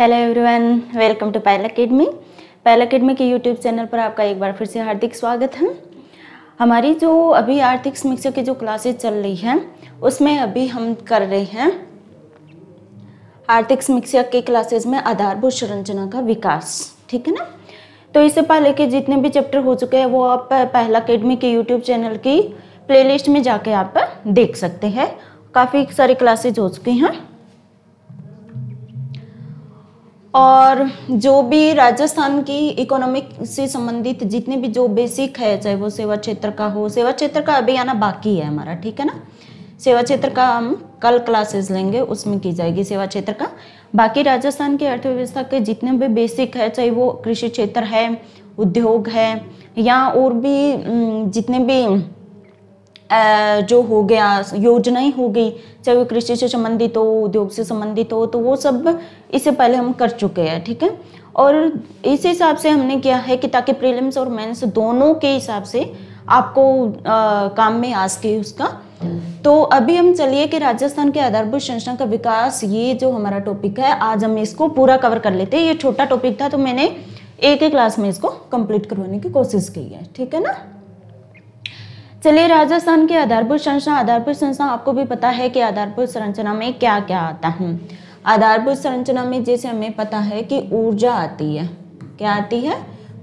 Hello everyone welcome to पैल academy पैल academy के यूट्यूब चैनल पर आपका एक बार फिर से हार्दिक स्वागत है हमारी जो अभी आर्थिक समीक्षा की जो क्लासेज चल रही हैं उसमें अभी हम कर रहे हैं आर्थिक समीक्षा के क्लासेज में आधारभूत संरचना का विकास ठीक है ना तो इससे पहले के जितने भी चैप्टर हो चुके हैं वो आप पहला अकेडमी के यूट्यूब चैनल की प्लेलिस्ट में जाके आप देख सकते हैं काफ़ी सारी क्लासेज हो चुकी हैं और जो भी राजस्थान की इकोनॉमिक से संबंधित जितने भी जो बेसिक है चाहे वो सेवा क्षेत्र का हो सेवा क्षेत्र का अभी आना बाकी है हमारा ठीक है ना सेवा क्षेत्र का हम कल क्लासेस लेंगे उसमें की जाएगी सेवा क्षेत्र का बाकी राजस्थान की अर्थव्यवस्था के जितने भी बेसिक है चाहे वो कृषि क्षेत्र है उद्योग है या और भी जितने भी जो हो गया योजनाएं हो गई चाहे वो कृषि से संबंधित हो उद्योग से संबंधित हो तो वो सब इससे पहले हम कर चुके हैं ठीक है और इस हिसाब से हमने किया है कि ताकि प्रीलिम्स और मेंस दोनों के हिसाब से आपको आ, काम में आ सके उसका तो अभी हम चलिए कि राजस्थान के आधारभूत संरचना का विकास ये जो हमारा टॉपिक है आज हम इसको पूरा कवर कर लेते हैं ये छोटा टॉपिक था तो मैंने एक ही क्लास में इसको कंप्लीट करवाने की कोशिश की है ठीक है ना चलिए राजस्थान के आधारभूत संरचना आधारभूत संरचना आपको भी पता है कि आधारभूत संरचना में क्या क्या आता है आधारभूत संरचना में जैसे हमें पता है कि ऊर्जा आती है क्या आती है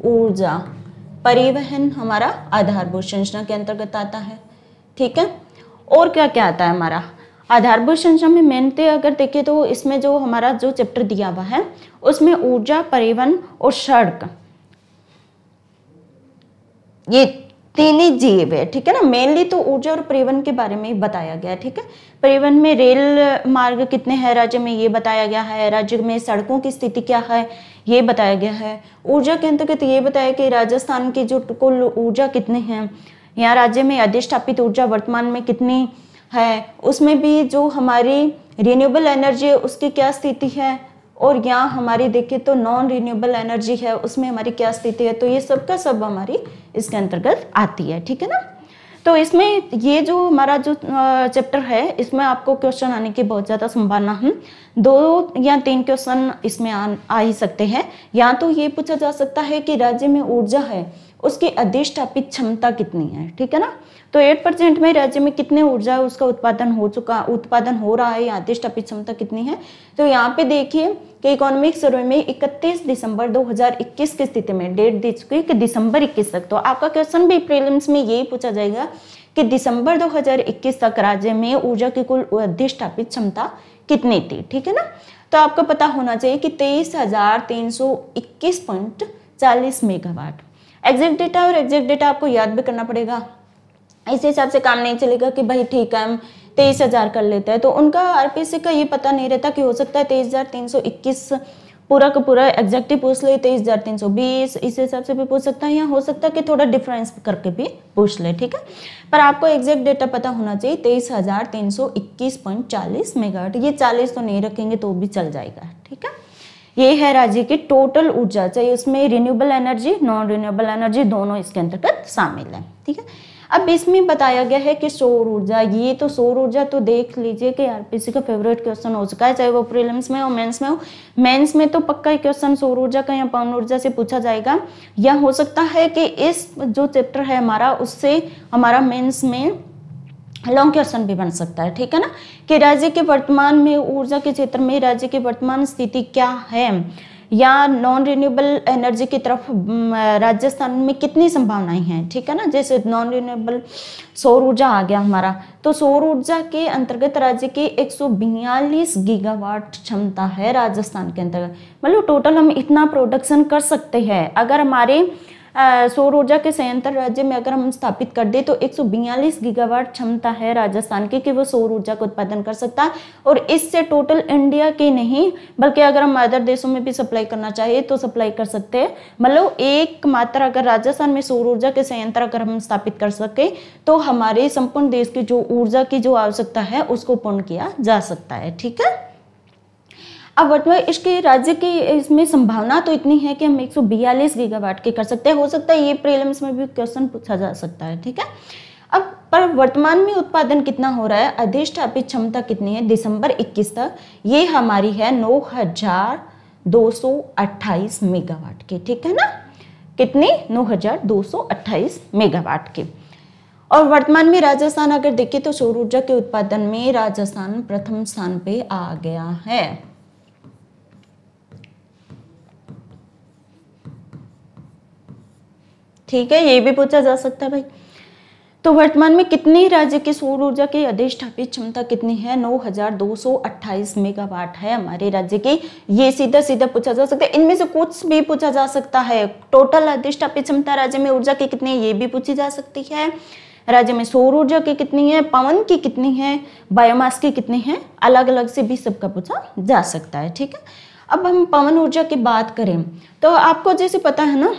ऊर्जा परिवहन हमारा आधारभूत संरचना के अंतर्गत आता है ठीक है और क्या क्या आता है हमारा आधारभूत संरचना में मेहनतें तो अगर देखिए तो इसमें जो हमारा जो चैप्टर दिया हुआ है उसमें ऊर्जा परिवहन और सड़क ये तीन ही जीव है ठीक है ना मेनली तो ऊर्जा और परिवहन के बारे में ही बताया गया ठीक है परिवहन में रेल मार्ग कितने हैं राज्य में ये बताया गया है राज्य में सड़कों की स्थिति क्या है ये बताया गया है ऊर्जा के अंतर्गत तो ये बताया कि राजस्थान की जो कुल ऊर्जा कितने हैं यहाँ राज्य में अधिष्ठापित ऊर्जा वर्तमान में कितनी है उसमें भी जो हमारी रिन्यूएबल एनर्जी है उसकी क्या स्थिति है और यहाँ हमारी देखिए तो नॉन रिन्यूएबल एनर्जी है उसमें हमारी क्या स्थिति है तो ये सब का सब हमारी इसके अंतर्गत आती है ठीक है ना तो इसमें ये जो हमारा जो चैप्टर है इसमें आपको क्वेश्चन आने की बहुत ज़्यादा संभावना है दो या तीन क्वेश्चन इसमें आ, आ ही सकते हैं या तो ये पूछा जा सकता है कि राज्य में ऊर्जा है उसकी अधिष्ठापित क्षमता कितनी है ठीक है ना तो 8 परसेंट में राज्य में कितने ऊर्जा है उसका उत्पादन हो चुका उत्पादन हो रहा है या अधिष्ठापित क्षमता कितनी है तो यहाँ पे देखिए कि इकोनॉमिक सर्वे में 31 दिसंबर 2021 की स्थिति में डेट दी चुकी है कि दिसंबर 21 तक तो आपका क्वेश्चन भी प्रीलिम्स में यही पूछा जाएगा कि दिसंबर 2021 तक राज्य में ऊर्जा की कुल अधिष्ठापित क्षमता कितनी थी ठीक है ना तो आपको पता होना चाहिए कि तेईस मेगावाट एग्जैक्ट डेटा और एग्जैक्ट डेटा आपको याद भी करना पड़ेगा इस हिसाब से काम नहीं चलेगा कि भाई ठीक है हम तेईस हज़ार कर लेता है तो उनका आरपीसी का ये पता नहीं रहता कि हो सकता है तेईस हज़ार तीन सौ इक्कीस पूरा का पूरा एग्जैक्टली पूछ ले तेईस हज़ार तीन सौ बीस इस हिसाब से भी पूछ सकता है या हो सकता है कि थोड़ा डिफरेंस करके भी पूछ ले ठीक है पर आपको एग्जैक्ट डेटा पता होना चाहिए तेईस हज़ार तीन सौ इक्कीस पॉइंट चालीस मेगावाट ये चालीस तो नहीं रखेंगे तो भी चल जाएगा ठीक है ये है राज्य की टोटल ऊर्जा चाहिए उसमें renewable energy non renewable energy दोनों इसके अंतर्गत शामिल है ठीक है अब इसमें बताया गया है कि सौर ऊर्जा ये तो सौर ऊर्जा तो देख लीजिए कि आरपीसी का फेवरेट क्वेश्चन हो चुका है चाहे वो प्रीलिम्स में हो मेंस में हो मेंस में तो पक्का क्वेश्चन सौर ऊर्जा का या पवन ऊर्जा से पूछा जाएगा या हो सकता है कि इस जो चैप्टर है हमारा उससे हमारा मेन्स में लॉन्ग क्वेश्चन भी बन सकता है ठीक है ना कि राज्य के वर्तमान में ऊर्जा के क्षेत्र में राज्य की वर्तमान स्थिति क्या है या नॉन रिन्यूएबल एनर्जी की तरफ राजस्थान में कितनी संभावनाएं हैं ठीक है ना जैसे नॉन रिन्यूएबल सौर ऊर्जा आ गया हमारा तो सौर ऊर्जा के अंतर्गत राज्य की एक गीगावाट क्षमता है राजस्थान के अंतर्गत मतलब टोटल हम इतना प्रोडक्शन कर सकते हैं अगर हमारे सौर ऊर्जा के संयंत्र राज्य में अगर हम स्थापित कर दें तो एक गीगावाट क्षमता है राजस्थान की कि वो सौर ऊर्जा का उत्पादन कर सकता है और इससे टोटल इंडिया के नहीं बल्कि अगर हम अदर देशों में भी सप्लाई करना चाहिए तो सप्लाई कर सकते हैं मतलब एक मात्रा अगर राजस्थान में सौर ऊर्जा के संयंत्र अगर हम स्थापित कर सके तो हमारे संपूर्ण देश की जो ऊर्जा की जो आवश्यकता है उसको पूर्ण किया जा सकता है ठीक है अब वर्तमान इसके राज्य की इसमें संभावना तो इतनी है कि हम एक सौ गीगावाट के कर सकते हैं हो सकता है ये प्रीलिम्स में भी क्वेश्चन पूछा जा सकता है ठीक है अब पर वर्तमान में उत्पादन कितना हो रहा है अधिष्ठापित क्षमता कितनी है दिसंबर 21 तक ये हमारी है 9,228 मेगावाट के ठीक है ना कितनी 9,228 मेगावाट के और वर्तमान में राजस्थान अगर देखिए तो सौर ऊर्जा के उत्पादन में राजस्थान प्रथम स्थान पे आ गया है ठीक है ये भी पूछा जा सकता है भाई तो वर्तमान में कितनी राज्य की सौर ऊर्जा की अधिष्ठापित क्षमता कितनी है 9,228 मेगावाट है हमारे राज्य की ये सीधा सीधा पूछा जा सकता है इनमें से कुछ भी पूछा जा सकता है टोटल अधिष्ठापित क्षमता राज्य में ऊर्जा की कितनी है ये भी पूछी जा सकती है राज्य में सौर ऊर्जा की कितनी है पवन की कितनी है बायोमास की कितनी है अलग अलग से भी सबका पूछा जा सकता है ठीक है अब हम पवन ऊर्जा की बात करें तो आपको जैसे पता है ना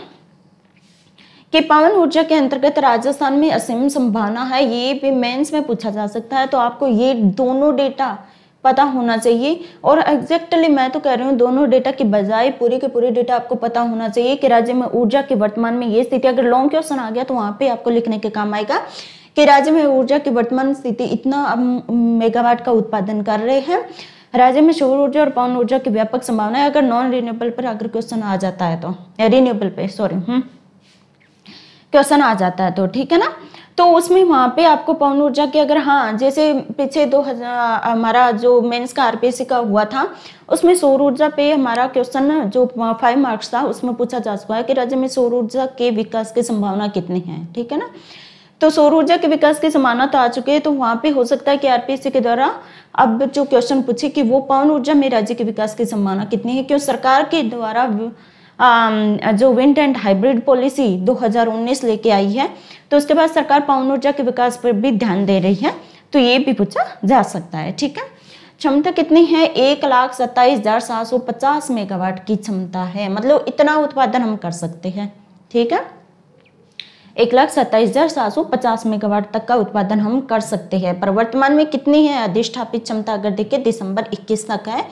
कि पवन ऊर्जा के अंतर्गत राजस्थान में असीम संभावना है ये भी मेंस में पूछा जा सकता है तो आपको ये दोनों डेटा पता होना चाहिए और एग्जैक्टली मैं तो कह रही हूँ दोनों डेटा की बजाय पूरे के पूरे डेटा आपको पता होना चाहिए कि राज्य में ऊर्जा के वर्तमान में ये स्थिति अगर लॉन्ग क्वेश्चन आ गया तो वहाँ पे आपको लिखने के काम आएगा कि राज्य में ऊर्जा की वर्तमान स्थिति इतना मेगावाट का उत्पादन कर रहे हैं राज्य में सौर ऊर्जा और पवन ऊर्जा की व्यापक संभावना है अगर नॉन रिन्यूएबल पर अगर क्वेश्चन आ जाता है तो रिन्यूएबल पे सॉरी हम्म क्वेश्चन आ जाता है तो ठीक है ना तो उसमें वहाँ पे आपको पवन ऊर्जा की अगर हाँ जैसे पीछे दो हमारा जो मेंस का आरपीसी का हुआ था उसमें सौर ऊर्जा पे हमारा क्वेश्चन जो फाइव मार्क्स था उसमें पूछा जा चुका है कि राज्य में सौर ऊर्जा के विकास की संभावना कितनी है ठीक है ना तो सौर ऊर्जा के विकास की समानता तो आ चुके हैं तो वहाँ पे हो सकता है कि आरपीएससी के द्वारा अब जो क्वेश्चन पूछे कि वो पवन ऊर्जा में राज्य के विकास की संभावना कितनी है क्यों सरकार के द्वारा Um, जो विंड एंड हाइब्रिड पॉलिसी 2019 लेके आई है तो उसके बाद सरकार पवन ऊर्जा के विकास पर भी ध्यान दे रही है तो ये भी पूछा जा सकता है ठीक है क्षमता कितनी है एक लाख सत्ताईस हजार सात सौ पचास मेगावाट की क्षमता है मतलब इतना उत्पादन हम कर सकते हैं ठीक है एक लाख सत्ताईस हजार सात सौ पचास मेगावाट तक का उत्पादन हम कर सकते हैं पर वर्तमान में कितनी है अधिष्ठापित क्षमता अगर देखें दिसंबर 21 तक है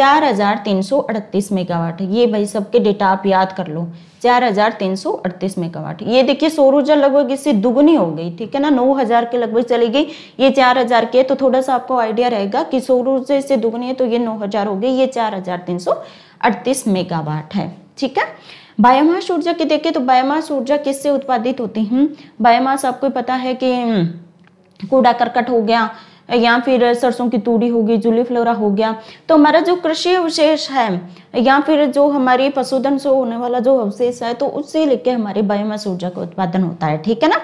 4338 मेगावाट ये भाई सबके डेटा आप याद कर लो 4338 मेगावाट ये देखिए सौर ऊर्जा लगभग इससे दुगनी हो गई ठीक है ना 9000 के लगभग चली गई ये 4000 हज़ार के तो थोड़ा सा आपको आइडिया रहेगा कि सौर ऊर्जा इससे दुगनी है तो ये 9000 हो गई ये 4338 मेगावाट है ठीक है बायोमास ऊर्जा की देखिए तो बायोमास ऊर्जा किससे उत्पादित होती है हम्म, बायोमास आपको पता है कि हम्म, कूड़ा करकट हो गया या फिर सरसों की तूड़ी होगी जूली फ्लोरा हो गया तो हमारा जो कृषि अवशेष है या फिर जो हमारे पशुधन से होने वाला जो अवशेष है तो उससे लेके हमारे बायोमास ऊर्जा का उत्पादन होता है ठीक है ना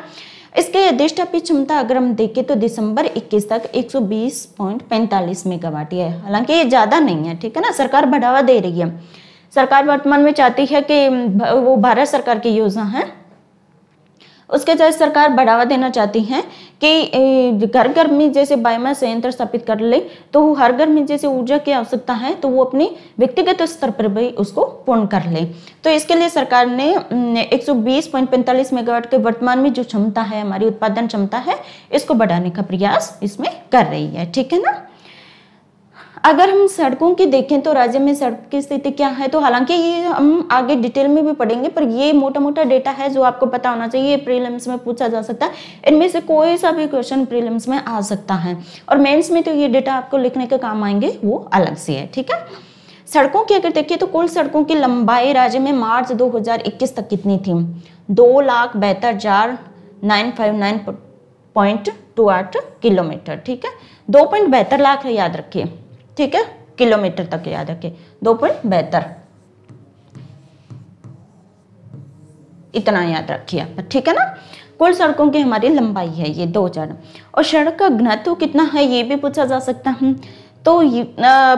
इसके अधिष्ठापी क्षमता अगर हम देखें तो दिसंबर 21 तक 120.45 मेगावाट है हालांकि ये ज़्यादा नहीं है ठीक है ना सरकार बढ़ावा दे रही है सरकार वर्तमान में चाहती है कि वो भारत सरकार की योजना है उसके तहत सरकार बढ़ावा देना चाहती है कि घर घर में जैसे बायोमास संयंत्र स्थापित कर ले तो हर घर में जैसे ऊर्जा की आवश्यकता है तो वो अपने व्यक्तिगत स्तर पर भी उसको पूर्ण कर ले तो इसके लिए सरकार ने 120.45 मेगावाट के वर्तमान में जो क्षमता है हमारी उत्पादन क्षमता है इसको बढ़ाने का प्रयास इसमें कर रही है ठीक है ना अगर हम सड़कों की देखें तो राज्य में सड़क की स्थिति क्या है तो हालांकि ये हम आगे डिटेल में भी पढ़ेंगे पर ये मोटा मोटा डेटा है जो आपको पता होना चाहिए प्रीलिम्स में पूछा जा सकता है इनमें से कोई सा भी क्वेश्चन प्रीलिम्स में आ सकता है और मेंस में तो ये डेटा आपको लिखने के काम आएंगे वो अलग से है ठीक है सड़कों की अगर देखिए तो कुल सड़कों की लंबाई राज्य में मार्च दो तक कितनी थी दो लाख बेहतर nine five nine point two आठ किलोमीटर ठीक है दो पॉइंट बेहतर लाख याद रखिए ठीक है किलोमीटर तक याद रखे दो पॉइंट बेहतर इतना याद रखिए आप ठीक है ना कुल सड़कों की हमारी लंबाई है ये दो चार और सड़क का घनत्व कितना है ये भी पूछा जा सकता है तो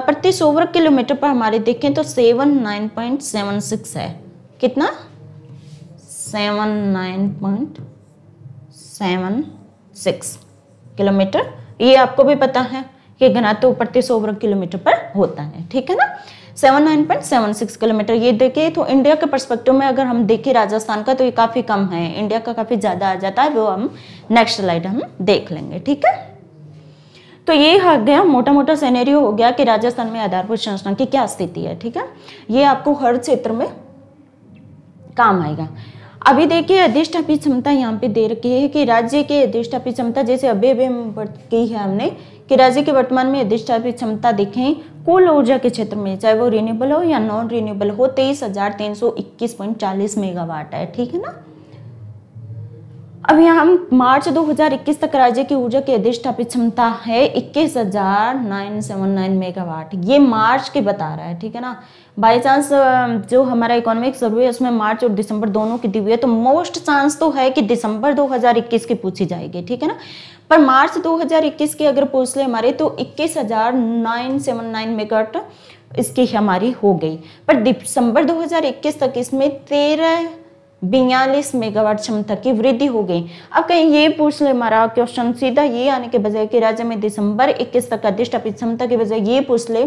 प्रति सौ वर्ग किलोमीटर पर हमारे देखें तो seven nine point seven six है कितना seven nine point seven six kilometre ये आपको भी पता है के घनात्व तो प्रति सौ वर्ग किलोमीटर पर होता है ठीक है ना 79.76 किलोमीटर ये देखिए तो इंडिया के परस्पेक्टिव में अगर हम देखें राजस्थान का तो ये काफ़ी कम है इंडिया का काफ़ी ज़्यादा आ जाता है वो हम नेक्स्ट स्लाइड हम देख लेंगे ठीक है तो ये हो गया मोटा मोटा सेनेरियो हो गया कि राजस्थान में आधारभूत संरचना की क्या स्थिति है ठीक है ये आपको हर क्षेत्र में काम आएगा अभी देखिए अधिष्ठापित क्षमता यहाँ पे दे रखी है कि राज्य की अधिष्ठापित क्षमता जैसे अभी अभी की है हमने कि राज्य के वर्तमान में अधिष्ठापित क्षमता देखें कुल ऊर्जा के क्षेत्र में चाहे वो रिन्यूएबल हो या नॉन रिन्यूएबल हो तेईस हजार तीन सौ इक्कीस पॉइंट चालीस मेगावाट है ठीक है ना अब यहाँ मार्च 2021 तक राज्य की ऊर्जा की अधिष्ठापित क्षमता है इक्कीस हजार नाइन सेवन नाइन मेगावाट ये मार्च के बता रहा है ठीक है ना बाई चांस um, जो हमारा इकोनॉमिक सर्वे है उसमें मार्च और दिसंबर दोनों की दी हुई है तो मोस्ट चांस तो है कि दिसंबर 2021 की पूछी जाएगी ठीक है ना पर मार्च 2021 की अगर पूछ ले हमारे तो इक्कीस हजार नाइन सेवन नाइन मेगाट इसकी हमारी हो गई पर दिसंबर 2021 तक इसमें तेरह बयालीस मेगावाट क्षमता की वृद्धि हो गई अब कहीं ये पूछ ले हमारा क्वेश्चन सीधा ये आने के बजाय कि राज्य में दिसंबर 21 तक अधिष्ठापित क्षमता के बजाय ये पूछ ले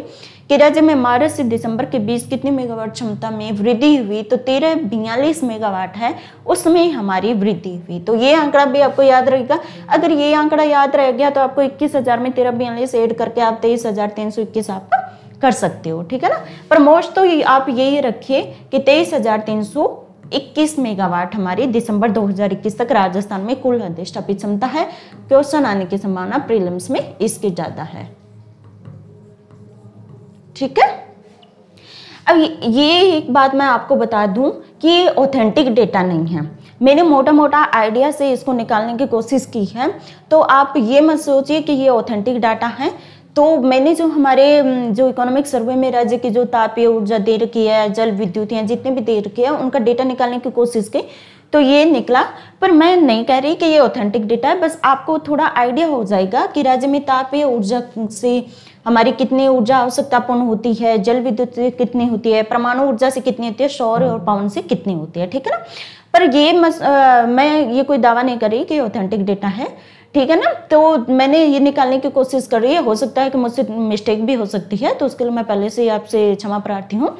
कि राज्य में मार्च से दिसंबर के बीच कितनी मेगावाट क्षमता में वृद्धि हुई तो तेरह बयालीस मेगावाट है उसमें हमारी वृद्धि हुई तो ये आंकड़ा भी आपको याद रहेगा अगर ये आंकड़ा याद रह गया तो आपको इक्कीस में तेरह बयालीस एड करके आप तेईस हजार आप कर सकते हो ठीक है ना पर मोस्ट तो आप यही रखिए कि तेईस 21 मेगावाट हमारी दिसंबर 2021 तक राजस्थान में कुल अधिष्ठापित क्षमता है क्वेश्चन आने की संभावना प्रीलिम्स में इसके ज़्यादा है ठीक है अब ये एक बात मैं आपको बता दूं कि ये ऑथेंटिक डेटा नहीं है मैंने मोटा मोटा आइडिया से इसको निकालने की कोशिश की है तो आप ये मत सोचिए कि ये ऑथेंटिक डाटा है तो मैंने जो हमारे जो इकोनॉमिक सर्वे में राज्य की जो तापीय ऊर्जा दे रखी है जल विद्युत या जितने भी दे रखे हैं उनका डेटा निकालने की कोशिश की तो ये निकला पर मैं नहीं कह रही कि ये ऑथेंटिक डेटा है बस आपको थोड़ा आइडिया हो जाएगा कि राज्य में तापीय ऊर्जा से हमारी कितनी ऊर्जा आवश्यकता पूर्ण होती है जल विद्युत से कितनी होती है परमाणु ऊर्जा से कितनी होती है सौर और हाँ। पवन से कितनी होती है ठीक है ना पर ये मस, आ, मैं ये कोई दावा नहीं कर रही कि ऑथेंटिक डेटा है ठीक है ना तो मैंने ये निकालने की कोशिश कर रही है हो सकता है कि मुझसे मिस्टेक भी हो सकती है तो उसके लिए मैं पहले से ही आपसे क्षमा प्रार्थी हूँ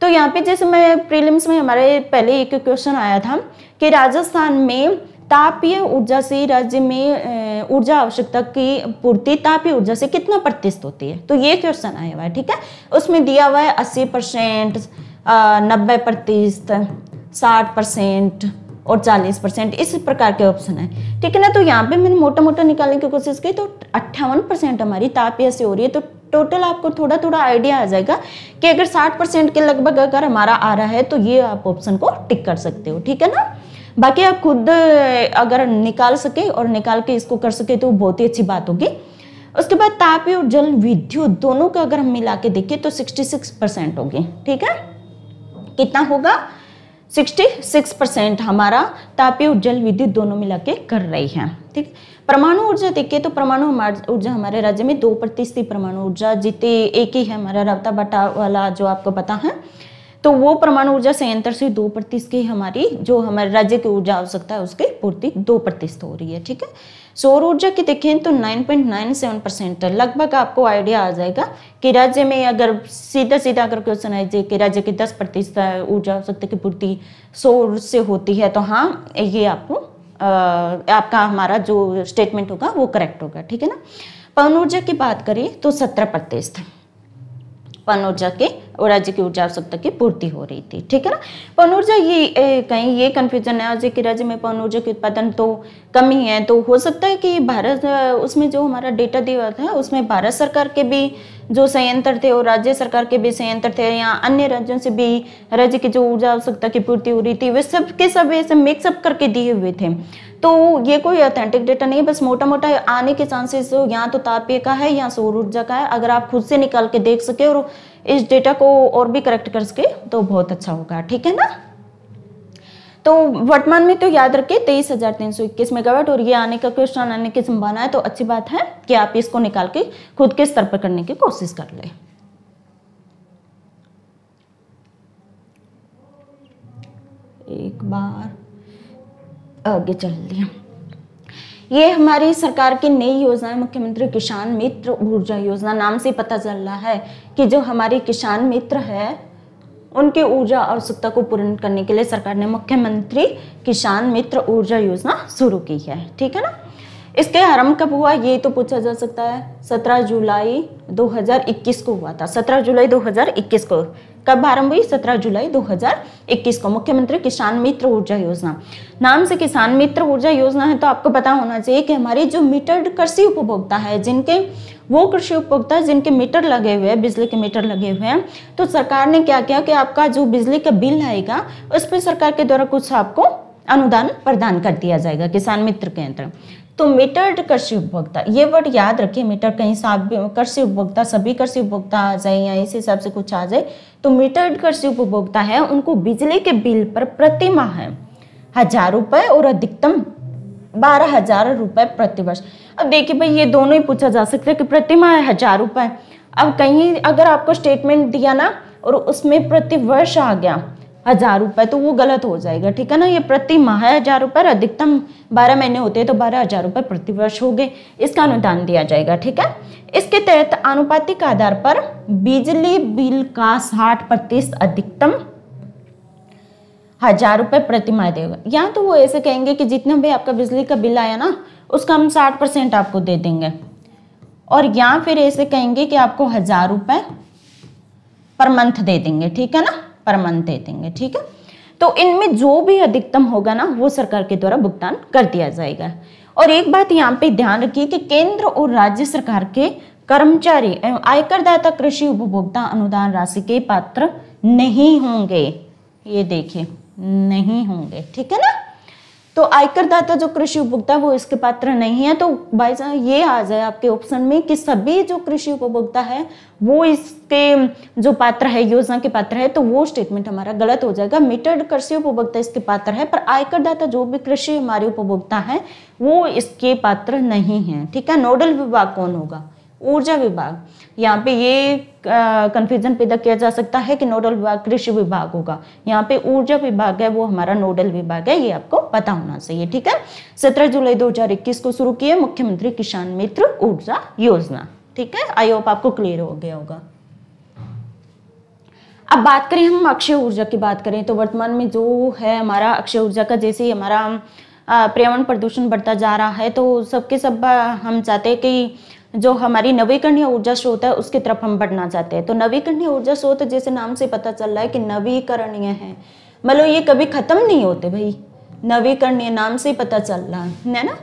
तो यहाँ पे जैसे मैं प्रीलिम्स में हमारे पहले एक क्वेश्चन आया था कि राजस्थान में तापीय ऊर्जा से राज्य में ऊर्जा आवश्यकता की पूर्ति तापीय ऊर्जा से कितना प्रतिशत होती है तो ये क्वेश्चन आया हुआ है ठीक है उसमें दिया हुआ है अस्सी परसेंट नब्बे प्रतिशत साठ परसेंट और 40 परसेंट इस प्रकार के ऑप्शन है ठीक है ना तो यहाँ पे मैंने मोटा मोटा निकालने की कोशिश की तो अट्ठावन परसेंट हमारी तापीय से हो रही है तो टोटल आपको थोड़ा थोड़ा आइडिया आ जाएगा कि अगर 60 परसेंट के लगभग अगर हमारा आ रहा है तो ये आप ऑप्शन को टिक कर सकते हो ठीक है ना बाकी आप खुद अगर निकाल सके और निकाल के इसको कर सके तो बहुत ही अच्छी बात होगी उसके बाद तापी और जल विद्युत दोनों का अगर हम मिला के देखें तो सिक्स परसेंट होगी ठीक है कितना होगा 66 परसेंट हमारा तापीय उज्जवल विद्युत दोनों मिला के कर रही है ठीक परमाणु ऊर्जा देखिए तो परमाणु ऊर्जा हमारे राज्य में दो प्रतिशत परमाणु ऊर्जा जितने एक ही है हमारा रवता बटा वाला जो आपको पता है तो वो परमाणु ऊर्जा संयंत्र से दो प्रतिशत की हमारी जो हमारे राज्य की ऊर्जा आवश्यकता है उसकी पूर्ति दो प्रतिशत हो रही है ठीक है सौर ऊर्जा की देखें तो 9.97 परसेंट है लगभग आपको आइडिया आ जाएगा कि राज्य में अगर सीधा सीधा अगर क्वेश्चन है कि राज्य की 10 प्रतिशत ऊर्जा शक्ति की पूर्ति सौर से होती है तो हाँ ये आपको आपका हमारा जो स्टेटमेंट होगा वो करेक्ट होगा ठीक है ना पवन ऊर्जा की बात करें तो सत्रह प्रतिशत पवन ऊर्जा के और राज्य की ऊर्जा आवश्यकता की पूर्ति हो रही थी ठीक है ना पवन ऊर्जा ये ए, कहीं ये कन्फ्यूजन है आज कि राज्य में पवन ऊर्जा के उत्पादन तो कम ही है तो हो सकता है कि भारत उसमें जो हमारा डेटा दिया था उसमें भारत सरकार के भी जो संयंत्र थे और राज्य सरकार के भी संयंत्र थे या अन्य राज्यों से भी राज्य की जो ऊर्जा आवश्यकता की पूर्ति हो रही थी वे सब के सब ऐसे मिक्सअप करके दिए हुए थे तो ये कोई ऑथेंटिक डेटा नहीं बस मोटा मोटा आने के चांसेस या तो तापीय का है या सौर ऊर्जा का है अगर आप खुद से निकाल के देख सके और इस डेटा को और भी करेक्ट कर सके तो बहुत अच्छा होगा ठीक है ना तो वर्तमान में तो याद रखे तेईस हजार तीन सौ इक्कीस मेगावाट और ये आने का क्वेश्चन आने की संभावना है तो अच्छी बात है कि आप इसको निकाल के खुद के स्तर पर करने की कोशिश कर ले एक बार आगे चल दिया ये हमारी सरकार की नई योजना मुख्यमंत्री किसान मित्र ऊर्जा योजना नाम से पता चल रहा है कि जो हमारे किसान मित्र है उनके ऊर्जा आवश्यकता को पूर्ण करने के लिए सरकार ने मुख्यमंत्री किसान मित्र ऊर्जा योजना शुरू की है ठीक है ना इसके आरंभ कब हुआ ये तो पूछा जा सकता है 17 जुलाई 2021 को हुआ था 17 जुलाई 2021 को कब आरंभ हुई 17 जुलाई 2021 को मुख्यमंत्री किसान मित्र ऊर्जा योजना नाम से किसान मित्र ऊर्जा योजना है तो आपको पता होना चाहिए कि हमारी जो मीटर्ड कृषि उपभोक्ता है जिनके वो कृषि उपभोक्ता जिनके मीटर लगे हुए हैं बिजली के मीटर लगे हुए हैं तो सरकार ने क्या किया कि आपका जो बिजली का बिल आएगा उस पर सरकार के द्वारा कुछ आपको अनुदान प्रदान कर दिया जाएगा किसान मित्र के अंतर्गत तो मेटर कृषि उपभोक्ता ये वर्ड याद रखिए मीटर कहीं कृषि उपभोक्ता सभी कृषि उपभोक्ता आ जाए या इस हिसाब से कुछ आ जाए तो मेटर कृषि उपभोक्ता है उनको बिजली के बिल पर प्रति माह हजार रुपए और अधिकतम बारह हजार रुपये प्रतिवर्ष अब देखिए भाई ये दोनों ही पूछा जा सकता है कि प्रति माह हजार रुपए अब कहीं अगर आपको स्टेटमेंट दिया ना और उसमें प्रतिवर्ष आ गया हजार रुपए तो वो गलत हो जाएगा ठीक है ना ये प्रति माह हजार रुपए और अधिकतम बारह महीने होते हैं तो बारह हजार रुपये प्रतिवर्ष हो गए इसका अनुदान दिया जाएगा ठीक है इसके तहत आनुपातिक आधार पर बिजली बिल का साठ प्रतिशत अधिकतम हजार रुपये प्रति माह देगा या तो वो ऐसे कहेंगे कि जितना भी आपका बिजली का बिल आया ना उसका हम साठ परसेंट आपको दे देंगे और या फिर ऐसे कहेंगे कि आपको हजार रुपये पर मंथ दे देंगे ठीक है ना पर मंथ दे देंगे ठीक है तो इनमें जो भी अधिकतम होगा ना वो सरकार के द्वारा भुगतान कर दिया जाएगा और एक बात यहाँ पे ध्यान रखिए कि केंद्र और राज्य सरकार के कर्मचारी एवं आयकरदाता कृषि उपभोक्ता अनुदान राशि के पात्र नहीं होंगे ये देखिए नहीं होंगे ठीक है ना तो आयकर दाता जो कृषि उपभोक्ता वो इसके पात्र नहीं है तो बाई ये आ जाए आपके ऑप्शन में कि सभी जो कृषि उपभोक्ता है वो इसके जो पात्र है योजना के पात्र है तो वो स्टेटमेंट हमारा गलत हो जाएगा मीटर्ड कृषि उपभोक्ता इसके पात्र है पर आयकरदाता जो भी कृषि हमारे उपभोक्ता है वो इसके पात्र नहीं है ठीक है नोडल विभाग कौन होगा ऊर्जा विभाग यहाँ पे ये कंफ्यूजन पैदा किया जा सकता है कि नोडल विभाग कृषि विभाग होगा यहाँ पे ऊर्जा विभाग है वो हमारा नोडल विभाग है ये आपको पता होना चाहिए ठीक है सत्रह जुलाई दो को शुरू किए मुख्यमंत्री किसान मित्र ऊर्जा योजना ठीक है आई होप आपको क्लियर हो गया होगा अब बात करें हम अक्षय ऊर्जा की बात करें तो वर्तमान में जो है हमारा अक्षय ऊर्जा का जैसे ही हमारा पर्यावरण प्रदूषण बढ़ता जा रहा है तो सबके सब हम चाहते हैं कि जो हमारी नवीकरणीय ऊर्जा स्रोत है उसकी तरफ हम बढ़ना चाहते हैं तो नवीकरणीय ऊर्जा स्रोत जैसे नाम से पता चल रहा है कि नवीकरणीय है मतलब ये कभी ख़त्म नहीं होते भाई नवीकरणीय नाम से पता चल रहा है ना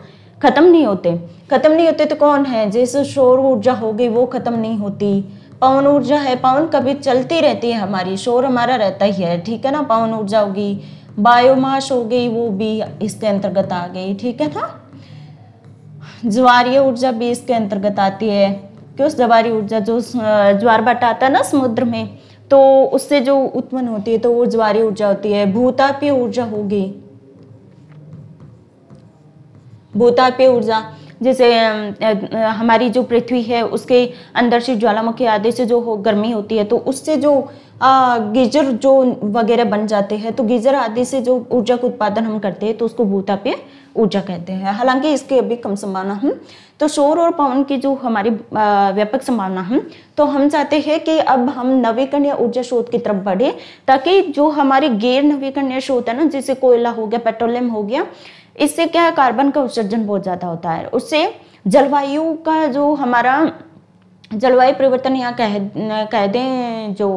ख़त्म नहीं होते ख़त्म नहीं होते तो कौन है जैसे शोर ऊर्जा हो गई वो ख़त्म नहीं होती पवन ऊर्जा है पवन कभी चलती रहती है हमारी शोर हमारा रहता ही है ठीक है ना पवन ऊर्जा होगी बायोमास हो गई वो भी इसके अंतर्गत आ गई ठीक है ना ज्वारीय ऊर्जा बीस के अंतर्गत आती है क्यों जवारी ऊर्जा जो ज्वार भाटा आता है ना समुद्र में तो उससे जो उत्पन्न होती है तो वो ज्वारीय ऊर्जा होती है भूतापीय ऊर्जा होगी भूतापीय ऊर्जा जैसे हमारी जो पृथ्वी है उसके अंदर से ज्वालामुखी आदि से जो हो गर्मी होती है तो उससे जो गीजर जो वगैरह बन जाते हैं तो गीजर आदि से जो ऊर्जा का उत्पादन हम करते हैं तो उसको भूतापीय ऊर्जा कहते हैं हालांकि इसके अभी कम संभावना है तो शोर और पवन की जो हमारी व्यापक संभावना है तो हम चाहते हैं कि अब हम नवीकरणीय ऊर्जा स्रोत की तरफ बढ़े ताकि जो हमारे गैर नवीकरणीय स्रोत है ना जैसे कोयला हो गया पेट्रोलियम हो गया इससे क्या है कार्बन का उत्सर्जन बहुत ज़्यादा होता है उससे जलवायु का जो हमारा जलवायु परिवर्तन या कह कह दें जो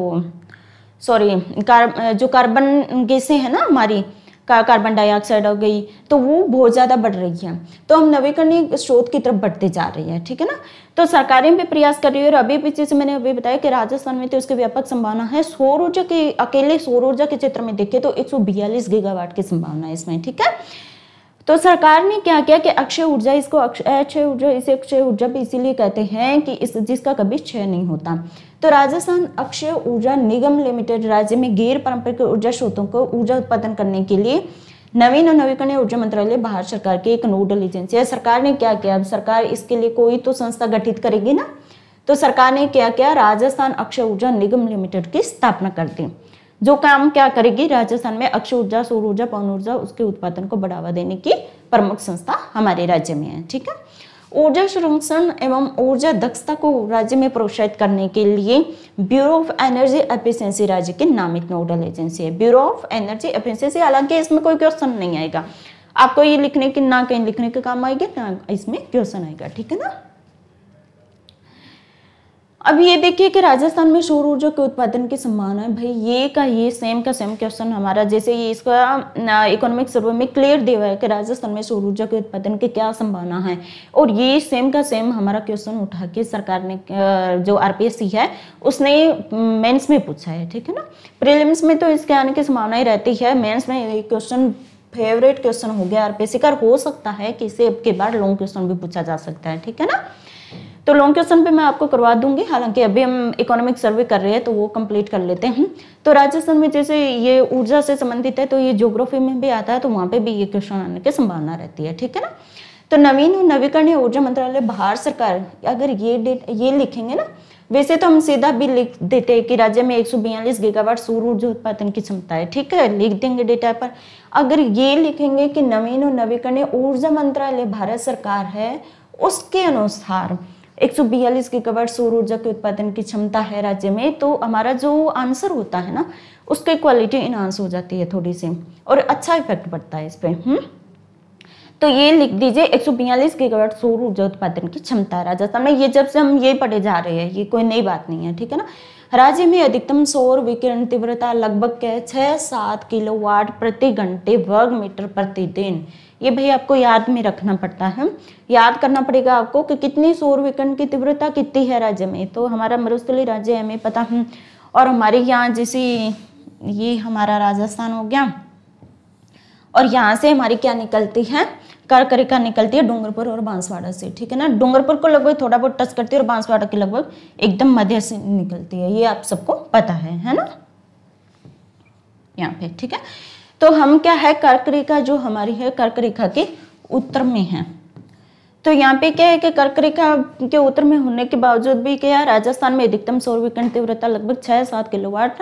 सॉरी कार, जो कार्बन गैसें हैं ना हमारी कार्बन डाइऑक्साइड हो गई तो वो बहुत ज़्यादा बढ़ रही है तो हम नवीकरणीय स्रोत की तरफ बढ़ते जा रहे हैं ठीक है ना तो सरकारें भी प्रयास कर रही है और अभी भी जैसे मैंने अभी बताया कि राजस्थान में तो इसकी व्यापक संभावना है सौर ऊर्जा के अकेले सौर ऊर्जा के क्षेत्र में देखें तो एक गीगावाट की संभावना है इसमें ठीक है तो सरकार ने क्या किया कि अक्षय ऊर्जा इसको अक्षय ऊर्जा इसे अक्षय ऊर्जा भी इसीलिए कहते हैं कि इस जिसका कभी क्षय नहीं होता तो राजस्थान अक्षय ऊर्जा निगम लिमिटेड राज्य में गैर पारंपरिक ऊर्जा स्रोतों को ऊर्जा उत्पादन करने के लिए नवीन और नवीकरणीय ऊर्जा मंत्रालय भारत सरकार की एक नोडल एजेंसी है सरकार ने क्या किया अब सरकार इसके लिए कोई तो संस्था गठित करेगी ना तो सरकार ने क्या किया राजस्थान अक्षय ऊर्जा निगम लिमिटेड की स्थापना कर दी जो काम क्या करेगी राजस्थान में अक्षय ऊर्जा सौर ऊर्जा पवन ऊर्जा उसके उत्पादन को बढ़ावा देने की प्रमुख संस्था हमारे राज्य में है ठीक है ऊर्जा संरक्षण एवं ऊर्जा दक्षता को राज्य में प्रोत्साहित करने के लिए ब्यूरो ऑफ एनर्जी एफिशिएंसी राज्य की नामित नोडल एजेंसी है ब्यूरो ऑफ एनर्जी एफिशिएंसी हालांकि इसमें कोई क्वेश्चन नहीं आएगा आपको ये लिखने की ना कहीं लिखने के काम आएगी ना इसमें क्वेश्चन आएगा ठीक है ना अब ये देखिए कि राजस्थान में सौर ऊर्जा के उत्पादन की संभावना भाई ये का ये सेम का सेम क्वेश्चन हमारा जैसे ये इसका इकोनॉमिक सर्वे में क्लियर दिया हुआ है कि राजस्थान में सौर ऊर्जा के उत्पादन की क्या संभावना है और ये सेम का सेम हमारा क्वेश्चन उठा के सरकार ने जो आर है उसने मेन्स में पूछा है ठीक है ना प्रिलिम्स में तो इसके आने की संभावना ही रहती है मेन्स में ये क्वेश्चन फेवरेट क्वेश्चन हो गया आरपीएससी का हो सकता है कि इसे अब के बार लॉन्ग क्वेश्चन भी पूछा जा सकता है ठीक है ना तो लॉन्ग क्वेश्चन पे मैं आपको करवा दूंगी हालांकि अभी हम इकोनॉमिक सर्वे कर रहे हैं तो वो कंप्लीट कर लेते हैं तो राजस्थान में जैसे ये ऊर्जा से संबंधित है तो ये ज्योग्राफी में भी आता है तो वहाँ पे भी ये क्वेश्चन आने की संभावना रहती है ठीक है ना तो नवीन और नवीकरणीय ऊर्जा मंत्रालय भारत सरकार अगर ये ये लिखेंगे ना वैसे तो हम सीधा भी लिख देते हैं कि राज्य में एक गीगावाट सूर्य ऊर्जा उत्पादन की क्षमता है ठीक है लिख देंगे डेटा पर अगर ये लिखेंगे कि नवीन और नवीकरणीय ऊर्जा मंत्रालय भारत सरकार है उसके अनुसार एक सौ बयालीस गीगावाट सौर ऊर्जा के उत्पादन की क्षमता है राज्य में तो हमारा जो आंसर होता है ना उसकी क्वालिटी इनहांस हो जाती है थोड़ी सी और अच्छा इफेक्ट पड़ता है इस पर हुँ? हम्म। तो ये लिख दीजिए 142 गीगावाट सौर ऊर्जा उत्पादन की क्षमता है राजस्थान में ये जब से हम ये पढ़े जा रहे हैं ये कोई नई बात नहीं है ठीक है ना राज्य में अधिकतम सौर विकिरण तीव्रता लगभग क्या छः सात किलोवाट प्रति घंटे वर्ग मीटर प्रतिदिन ये भाई आपको याद में रखना पड़ता है याद करना पड़ेगा आपको कि कितनी सौर विकर्ण की तीव्रता कितनी है राज्य में तो हमारा मरुस्थली राज्य हमें पता है और हमारे यहाँ जैसे ये हमारा राजस्थान हो गया और यहाँ से हमारी क्या निकलती है करकरिका निकलती है डूंगरपुर और बांसवाड़ा से ठीक है ना डूंगरपुर को लगभग थोड़ा बहुत टच करती है और बांसवाड़ा के लगभग एकदम मध्य से निकलती है ये आप सबको पता है है ना यहाँ पे ठीक है तो हम क्या है कर्क रेखा जो हमारी है कर्क रेखा के उत्तर में है तो यहाँ पे क्या है कि कर्क रेखा के उत्तर में होने के बावजूद भी क्या है राजस्थान में अधिकतम सौर विकर्ण तीव्रता लगभग छह सात किलोवाट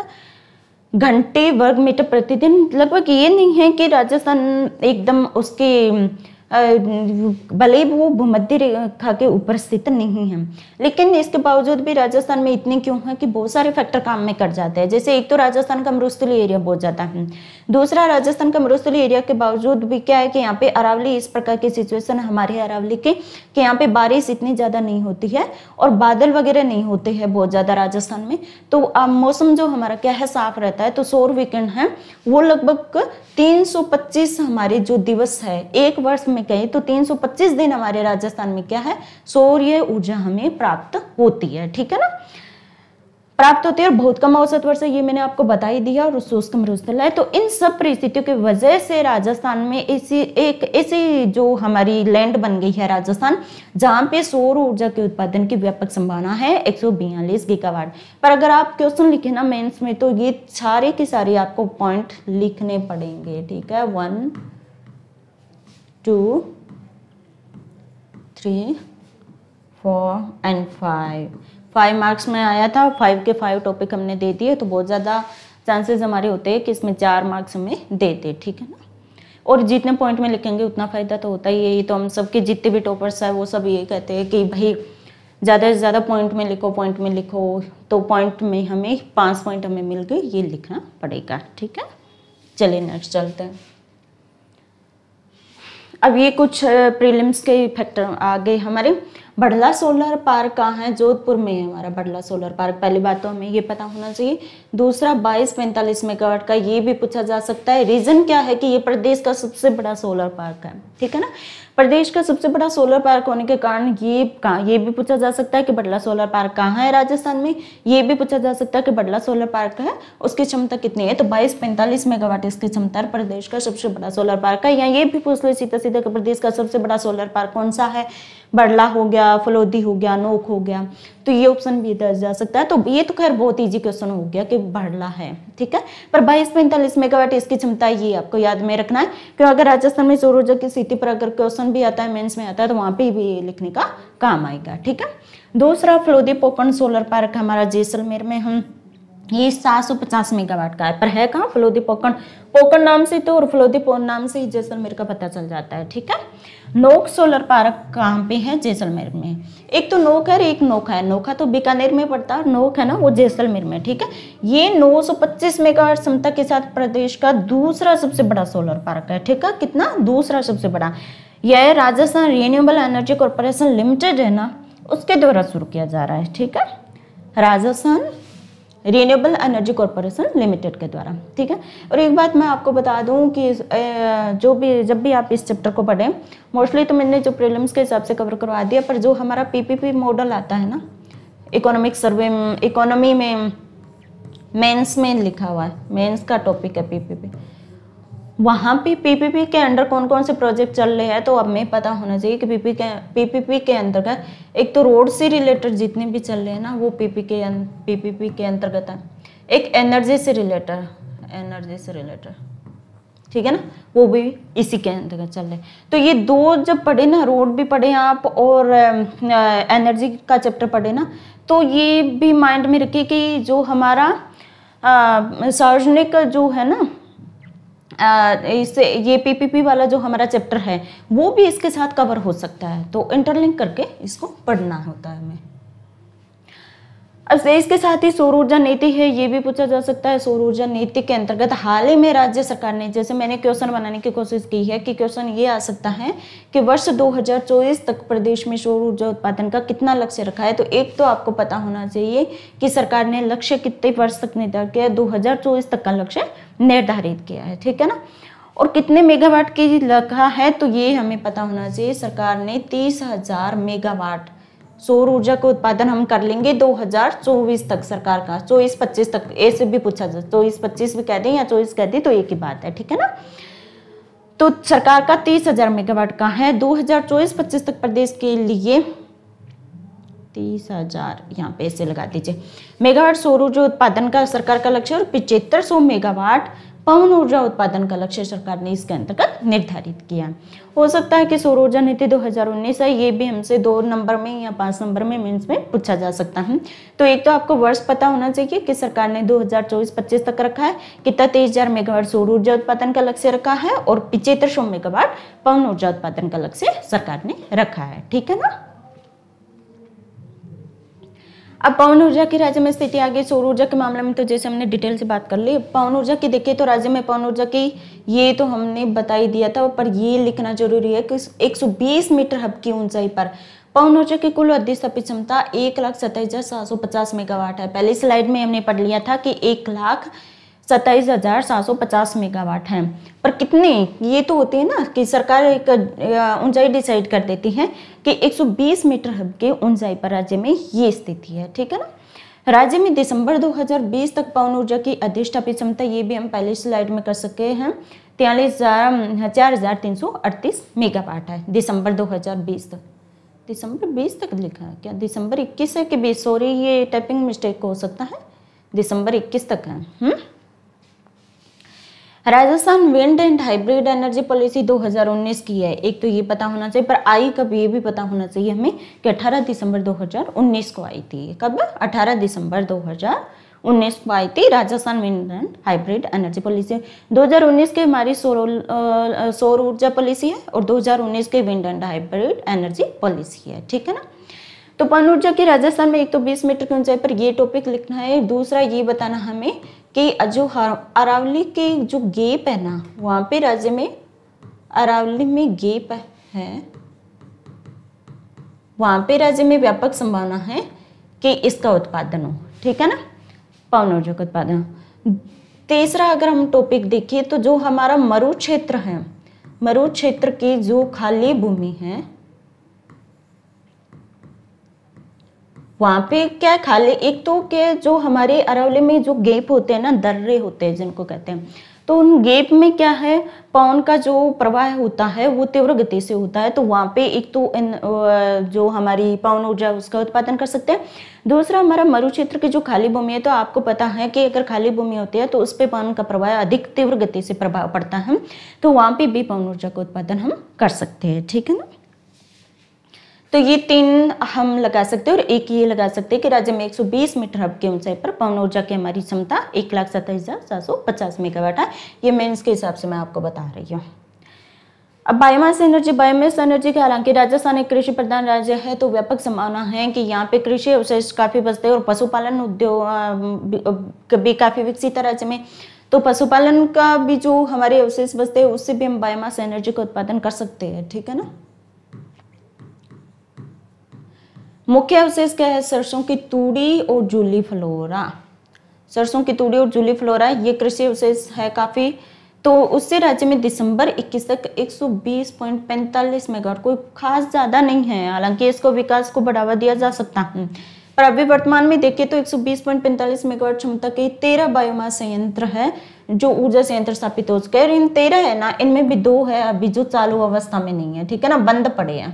घंटे वर्ग मीटर प्रतिदिन लगभग ये नहीं है कि राजस्थान एकदम उसके भले वो भूमध्य रेखा के ऊपर स्थित नहीं है लेकिन इसके बावजूद भी राजस्थान में इतने क्यों है कि बहुत सारे फैक्टर काम में कर जाते हैं जैसे एक तो राजस्थान का मरुस्थली एरिया बहुत ज़्यादा है दूसरा राजस्थान का मरुस्थली एरिया के बावजूद भी क्या है कि यहाँ पे अरावली इस प्रकार की सिचुएशन हमारे अरावली के कि यहाँ पे बारिश इतनी ज़्यादा नहीं होती है और बादल वगैरह नहीं होते हैं बहुत ज़्यादा राजस्थान में तो मौसम जो हमारा क्या है साफ रहता है तो सौर विकर्ण है वो लगभग तीन हमारे जो दिवस है एक वर्ष में में कहें तो 325 दिन हमारे राजस्थान में क्या है सौर्य ऊर्जा हमें प्राप्त होती है ठीक है ना प्राप्त होती है और बहुत कम औसत वर्ष ये मैंने आपको बता ही दिया और शुष्क मरुस्थल है तो इन सब परिस्थितियों की वजह से राजस्थान में ऐसी एक ऐसी जो हमारी लैंड बन गई है राजस्थान जहाँ पे सौर ऊर्जा के उत्पादन की व्यापक संभावना है एक सौ गीगावाट पर अगर आप क्वेश्चन लिखे ना मेन्स में तो ये सारे के सारे आपको पॉइंट लिखने पड़ेंगे ठीक है one two, three four and five five marks में आया था फाइव के फाइव टॉपिक हमने दे दिए तो बहुत ज़्यादा चांसेस हमारे होते हैं कि इसमें चार मार्क्स हमें दे दे ठीक है ना और जितने पॉइंट में लिखेंगे उतना फ़ायदा तो होता ही यही तो हम सब के जितने भी टॉपर्स हैं वो सब ये कहते हैं कि भाई ज़्यादा से ज़्यादा पॉइंट में लिखो पॉइंट में लिखो तो पॉइंट में हमें पाँच पॉइंट हमें मिल गए ये लिखना पड़ेगा ठीक है चलिए नेक्स्ट चलते हैं अब ये कुछ प्रीलिम्स के फैक्टर आ गए हमारे बढ़ला सोलर पार्क कहाँ है जोधपुर में है हमारा बढ़ला सोलर पार्क पहली बात तो हमें ये पता होना चाहिए दूसरा बाईस पैंतालीस मेगावाट का ये भी पूछा जा सकता है रीज़न क्या है कि ये प्रदेश का सबसे बड़ा सोलर पार्क है ठीक है ना प्रदेश का सबसे बड़ा सोलर पार्क होने के कारण ये कहाँ ये भी पूछा जा सकता है कि बडला सोलर पार्क कहाँ है राजस्थान में ये भी पूछा जा सकता है कि बडला सोलर पार्क है उसकी क्षमता कितनी है तो बाईस पैंतालीस मेगावाट इसकी क्षमता प्रदेश का सबसे बड़ा सोलर पार्क है या ये भी पूछ लो सीधा सीधा प्रदेश का सबसे बड़ा सोलर पार्क कौन सा है बड़ला हो गया फलोदी हो गया नोक हो गया तो ये ऑप्शन भी दिया जा सकता है तो ये तो खैर बहुत ईजी क्वेश्चन हो गया कि बड़ला है ठीक है पर बाईस पैंतालीस मेगावाट इसकी क्षमता ये आपको याद में रखना है क्यों अगर राजस्थान में सौर ऊर्जा की स्थिति पर अगर क्वेश्चन क्वेश्चन भी आता है मेंस में आता है तो वहाँ पे भी लिखने का काम आएगा ठीक है दूसरा फ्लोदी पोपन सोलर पार्क हमारा जैसलमेर में हम ये सात सौ पचास मेगावाट का है पर है कहाँ फ्लोदी पोकन पोकन नाम से तो और फ्लोदी पोन नाम से ही जैसलमेर का पता चल जाता है ठीक है नोक सोलर पार्क कहाँ पे है जैसलमेर में एक तो नोक है और एक नोखा है नोखा तो बीकानेर में पड़ता है नोक है ना वो जैसलमेर में ठीक है ये 925 मेगावाट क्षमता के साथ प्रदेश का दूसरा सबसे बड़ा सोलर पार्क है ठीक है कितना दूसरा सबसे बड़ा यह Rajasthan renewable energy corporation limited है ना उसके द्वारा शुरू किया जा रहा है ठीक है Rajasthan renewable energy corporation limited के द्वारा ठीक है और एक बात मैं आपको बता दूं कि जो भी जब भी आप इस चैप्टर को पढ़ें मोस्टली तो मैंने जो प्रीलिम्स के हिसाब से कवर करवा दिया पर जो हमारा पीपीपी मॉडल आता है ना इकोनॉमिक सर्वे इकोनॉमी में मेंस में लिखा हुआ है मेंस का टॉपिक है पीपीपी वहाँ पे पीपीपी के अंडर कौन कौन से प्रोजेक्ट चल रहे हैं तो अब में पता होना चाहिए कि पीपी के पीपीपी के अंतर्गत एक तो रोड से रिलेटेड जितने भी चल रहे हैं ना वो पीपी के पीपीपी के अंतर्गत है एक एनर्जी से रिलेटेड एनर्जी से रिलेटेड ठीक है ना वो भी इसी के अंतर्गत चल रहे तो ये दो जब पढ़े ना रोड भी पढ़े आप और एनर्जी का चैप्टर पढ़े ना तो ये भी माइंड में रखिए कि जो हमारा सार्वजनिक जो है ना इससे ये पीपीपी वाला जो हमारा चैप्टर है वो भी इसके साथ कवर हो सकता है तो इंटरलिंक करके इसको पढ़ना होता है हमें अब इसके साथ ही सौर ऊर्जा नीति है ये भी पूछा जा सकता है सौर ऊर्जा नीति के अंतर्गत हाल ही में राज्य सरकार ने जैसे मैंने क्वेश्चन बनाने की कोशिश की है कि क्वेश्चन ये आ सकता है कि वर्ष 2024 तक प्रदेश में सौर ऊर्जा उत्पादन का कितना लक्ष्य रखा है तो एक तो आपको पता होना चाहिए कि सरकार ने लक्ष्य कितने वर्ष तक निर्धारित किया दो तक का लक्ष्य निर्धारित किया है ठीक है ना और कितने मेगावाट की लगा है तो ये हमें पता होना चाहिए सरकार ने तीस हजार मेगावाट सौर ऊर्जा का उत्पादन हम कर लेंगे 2024 तक सरकार का चौबीस पच्चीस तक ऐसे भी पूछा जाए चौबीस पच्चीस भी कह दें या चौबीस कह दें तो एक ही बात है ठीक है ना तो सरकार का तीस हजार मेगावाट का है चौबीस पच्चीस तक प्रदेश के लिए तीस हजार यहाँ पे ऐसे लगा दीजिए मेगावाट सौर ऊर्जा उत्पादन का सरकार का लक्ष्य और पिचहत्तर सौ मेगावाट पवन ऊर्जा उत्पादन का लक्ष्य सरकार ने इसके अंतर्गत निर्धारित किया हो सकता है कि सौर ऊर्जा नीति 2019 है ये भी हमसे दो नंबर में या पांच नंबर में मीन में पूछा जा सकता है तो एक तो आपको वर्ष पता होना चाहिए कि सरकार ने 2024-25 तक रखा है कितना तेईस हजार मेगावाट सौर ऊर्जा उत्पादन का लक्ष्य रखा है और पिचहत्तर सौ मेगावाट पवन ऊर्जा उत्पादन का लक्ष्य सरकार ने रखा है ठीक है ना अब पवन ऊर्जा के राज्य में स्थिति आगे सौर ऊर्जा के मामले में तो जैसे हमने डिटेल से बात कर ली पवन ऊर्जा की देखिए तो राज्य में पवन ऊर्जा की ये तो हमने बता ही दिया था पर ये लिखना जरूरी है कि 120 मीटर हब की ऊंचाई पर पवन ऊर्जा की कुल अधिस्थापित क्षमता एक लाख सत्ताईस हजार सात सौ पचास मेगावाट है पहली स्लाइड में हमने पढ़ लिया था कि एक लाख सत्ताईस हजार सात सौ पचास मेगावाट है पर कितने ये तो होते हैं ना कि सरकार एक ऊंचाई डिसाइड कर देती है कि 120 मीटर हब के ऊंचाई पर राज्य में ये स्थिति है ठीक है ना राज्य में दिसंबर 2020 तक पवन ऊर्जा की अधिष्ठापित क्षमता ये भी हम पहले स्लाइड में कर सके हैं हजार चार हजार तीन सौ अड़तीस मेगावाट है दिसंबर 2020 तक दिसंबर 20 तक लिखा है क्या दिसंबर 21 है कि बीस सॉरी ये टाइपिंग मिस्टेक हो सकता है दिसंबर 21 तक है हुँ? हम्म? Rajasthan wind and hybrid energy policy 2019 की है एक तो ये पता होना चाहिए पर आई कब ये भी पता होना चाहिए हमें कि 18 दिसंबर 2019 को आई थी कब 18 दिसंबर 2019 को आई थी Rajasthan wind and hybrid energy policy 2019 के हमारी सौर ऊर्जा पॉलिसी है और 2019 के wind and hybrid energy policy है ठीक है ना तो पन ऊर्जा की राजस्थान में एक तो बीस मीटर की ऊंचाई पर ये टॉपिक लिखना है दूसरा ये बताना हमें कि जो अरावली के जो गेप है ना वहाँ पे राज्य में अरावली में गेप है वहाँ पे राज्य में व्यापक संभावना है कि इसका उत्पादन हो ठीक है ना पवन ऊर्जा का उत्पादन तीसरा अगर हम टॉपिक देखिए तो जो हमारा मरु क्षेत्र है मरु क्षेत्र की जो खाली भूमि है वहाँ पे क्या खाली एक तो के जो हमारे अरावली में जो गेप होते हैं ना दर्रे होते हैं जिनको कहते हैं तो उन गेप में क्या है पवन का जो प्रवाह होता है वो तीव्र गति से होता है तो वहाँ पे एक तो इन जो हमारी पवन ऊर्जा उसका उत्पादन कर सकते हैं दूसरा हमारा मरु क्षेत्र की जो खाली भूमि है तो आपको पता है कि अगर खाली भूमि होती है तो उस पर पवन का प्रवाह अधिक तीव्र गति से प्रभाव पड़ता है तो वहाँ पे भी पवन ऊर्जा का उत्पादन हम कर सकते हैं ठीक है ना तो ये तीन हम लगा सकते हैं और एक ये लगा सकते हैं कि राज्य में 120 मीटर हब की ऊंचाई पर पवन ऊर्जा की हमारी क्षमता एक लाख सत्ताईस हज़ार सात सौ पचास मेगावाट है ये मेन्स के हिसाब से मैं आपको बता रही हूँ अब बायोमास एनर्जी बायोमास एनर्जी के हालांकि राजस्थान एक कृषि प्रधान राज्य है तो व्यापक संभावना है कि यहाँ पे कृषि अवशेष काफ़ी बचते हैं और पशुपालन उद्योग भी काफ़ी विकसित है राज्य में तो पशुपालन का भी जो हमारे अवशेष बचते हैं उससे भी हम बायोमास एनर्जी का उत्पादन कर सकते हैं ठीक है ना मुख्य अवशेष क्या है सरसों की तूड़ी और जूली फ्लोरा सरसों की तूड़ी और जूली फ्लोरा ये कृषि अवशेष है काफ़ी तो उससे राज्य में दिसंबर 21 तक 120.45 मेगावाट कोई खास ज़्यादा नहीं है हालांकि इसको विकास को बढ़ावा दिया जा सकता है पर अभी वर्तमान में देखिए तो 120.45 मेगावाट क्षमता के तेरह बायोमास संयंत्र है जो ऊर्जा संयंत्र स्थापित हो चुके हैं और इन तेरह है ना इनमें भी दो है अभी जो चालू अवस्था में नहीं है ठीक है ना बंद पड़े हैं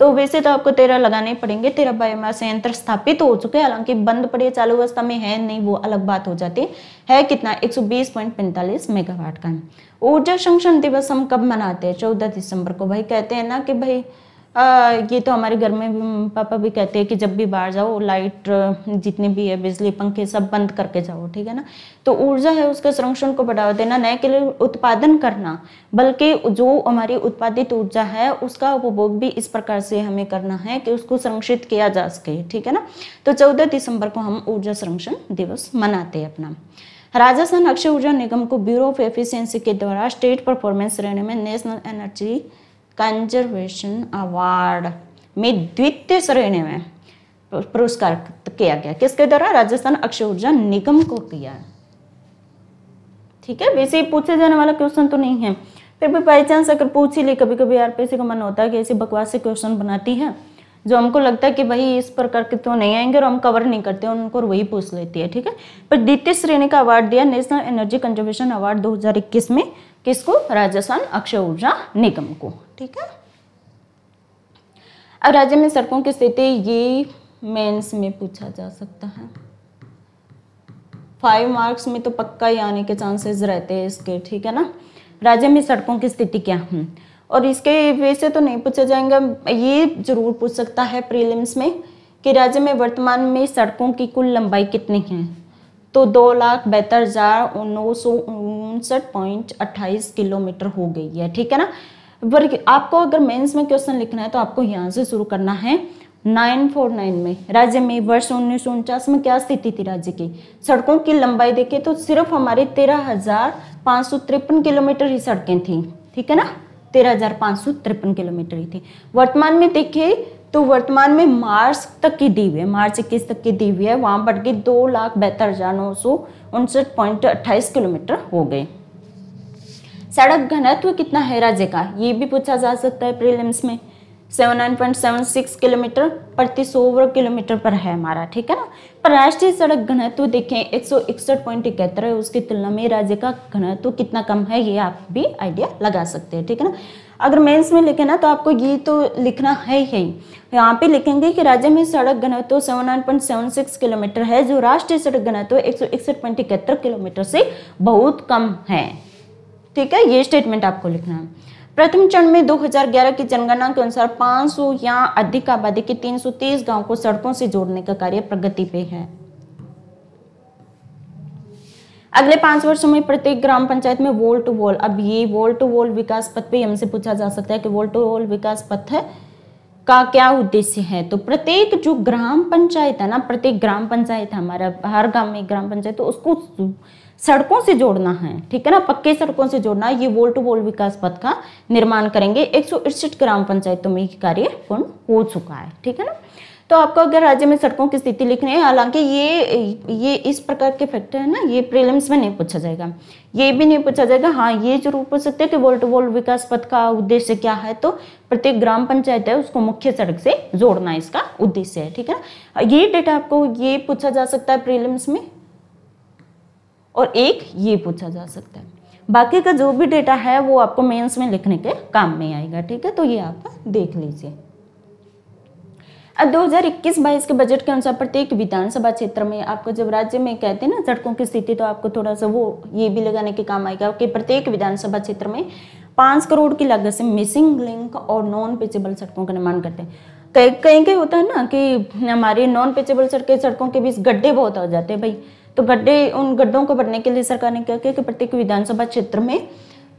तो वैसे तो आपको तेरह लगाने पड़ेंगे तेरह बायोमास संयंत्र स्थापित हो चुके हैं हालांकि बंद पड़े चालू अवस्था में है नहीं वो अलग बात हो जाती है कितना 120.45 मेगावाट का ऊर्जा संरक्षण दिवस हम कब मनाते हैं चौदह दिसंबर को भाई कहते हैं ना कि भाई आ, ये तो हमारे घर में भी पापा भी कहते हैं कि जब भी बाहर जाओ लाइट जितने भी है बिजली पंखे सब बंद करके जाओ ठीक है ना तो ऊर्जा है उसके संरक्षण को बढ़ावा देना नए के लिए उत्पादन करना बल्कि जो हमारी उत्पादित ऊर्जा है उसका उपभोग भी इस प्रकार से हमें करना है कि उसको संरक्षित किया जा सके ठीक है ना तो चौदह दिसंबर को हम ऊर्जा संरक्षण दिवस मनाते हैं अपना राजस्थान अक्षय ऊर्जा निगम को ब्यूरो ऑफ एफिशियंसी के द्वारा स्टेट परफॉर्मेंस श्रेणी में नेशनल एनर्जी कंजर्वेशन अवार्ड में द्वितीय श्रेणी में पुरस्कार किया गया किसके द्वारा राजस्थान अक्षय ऊर्जा निगम को किया ठीक है वैसे ही पूछे जाने वाला क्वेश्चन तो नहीं है फिर भी बाई चांस अगर पूछ ही ले कभी कभी आरपीसी का मन होता है कि ऐसी बकवास से क्वेश्चन बनाती है जो हमको लगता है कि भाई इस प्रकार के तो नहीं आएंगे और हम कवर नहीं करते उनको वही पूछ लेती है ठीक है पर द्वितीय श्रेणी का अवार्ड दिया नेशनल एनर्जी कंजर्वेशन अवार्ड दो में किसको राजस्थान अक्षय ऊर्जा निगम को ठीक है अब राज्य में सड़कों की स्थिति ये मेंस में पूछा जा सकता है फाइव मार्क्स में तो पक्का ही आने के चांसेस रहते हैं इसके ठीक है ना राज्य में सड़कों की स्थिति क्या है और इसके वैसे तो नहीं पूछा जाएगा ये जरूर पूछ सकता है प्रीलिम्स में कि राज्य में वर्तमान में सड़कों की कुल लंबाई कितनी है तो दो लाख बहत्तर हज़ार नौ सौ उनसठ पॉइंट अट्ठाईस किलोमीटर हो गई है ठीक है ना वर्ग आपको अगर मेंस में क्वेश्चन लिखना है तो आपको यहाँ से शुरू करना है 949 में राज्य में वर्ष उन्नीस में क्या स्थिति थी राज्य की सड़कों की लंबाई देखे तो सिर्फ हमारे तेरह हजार पाँच सौ तिरपन किलोमीटर ही सड़कें थी ठीक है ना तेरह हजार पाँच सौ तिरपन किलोमीटर ही थी वर्तमान में देखिए तो वर्तमान में मार्च तक की दी हुई है मार्च इक्कीस तक की दी हुई है वहाँ बढ़ गई दो लाख बेहतर हज़ार नौ सौ उनसठ पॉइंट अट्ठाईस किलोमीटर हो गए सड़क घनत्व कितना है राज्य का ये भी पूछा जा सकता है प्रीलिम्स में 79.76 किलोमीटर प्रति सौ वर्ग किलोमीटर पर है हमारा ठीक है ना पर राष्ट्रीय सड़क घनत्व देखें एक सौ इकसठ पॉइंट इकहत्तर है उसकी तुलना में राज्य का घनत्व कितना कम है ये आप भी आइडिया लगा सकते हैं ठीक है ना अगर मेंस में लिखे ना तो आपको ये तो लिखना है ही यहाँ पे लिखेंगे कि राज्य में सड़क घनत्व seven nine point seven six kilometre है जो राष्ट्रीय सड़क घनत्व एक सौ इकसठ पॉइंट इकहत्तर किलोमीटर से बहुत कम है ठीक है ये स्टेटमेंट आपको लिखना है प्रथम चरण में 2011 की जनगणना के अनुसार 500 या अधिक आबादी के 330 गांव को सड़कों से जोड़ने का कार्य प्रगति पे है अगले पांच वर्षों में प्रत्येक ग्राम पंचायत में वॉल टू वॉल अब ये वॉल टू वॉल विकास पथ पे हमसे पूछा जा सकता है कि वॉल टू वॉल विकास पथ का क्या उद्देश्य है तो प्रत्येक जो ग्राम पंचायत है ना प्रत्येक ग्राम पंचायत हमारा हर गांव में ग्राम पंचायत तो उसको सड़कों से जोड़ना है ठीक है ना पक्के सड़कों से जोड़ना ये वोल टू वोल विकास पथ का निर्माण करेंगे एक ग्राम पंचायतों में ये कार्य पूर्ण हो चुका है ठीक है ना तो आपको अगर राज्य में सड़कों की स्थिति लिखनी है हालांकि ये ये इस प्रकार के फैक्टर है ना ये प्रीलिम्स में नहीं पूछा जाएगा ये भी नहीं पूछा जाएगा हाँ ये जरूर पूछ सकते हैं कि वोल्ट वोल्ट विकास पथ का उद्देश्य क्या है तो प्रत्येक ग्राम पंचायत है उसको मुख्य सड़क से जोड़ना इसका उद्देश्य है ठीक है ना ये डेटा आपको ये पूछा जा सकता है प्रीलिम्स में और एक ये पूछा जा सकता है बाकी का जो भी डेटा है वो आपको मेंस में लिखने के काम में आएगा ठीक है तो ये आप देख लीजिए दो हज़ार इक्कीस बाईस के बजट के अनुसार प्रत्येक विधानसभा क्षेत्र में आपको जब राज्य में कहते हैं ना सड़कों की स्थिति तो आपको थोड़ा सा वो ये भी लगाने के काम आएगा कि प्रत्येक विधानसभा क्षेत्र में पाँच करोड़ की लागत से मिसिंग लिंक और नॉन पिचेबल सड़कों का निर्माण करते हैं कहीं कहीं कहीं होता है ना कि हमारी नॉन पिचेबल सड़कें सड़कों के बीच गड्ढे बहुत हो जाते हैं भाई तो गड्ढे उन गड्ढों को भरने के लिए सरकार ने क्या किया कि प्रत्येक विधानसभा क्षेत्र में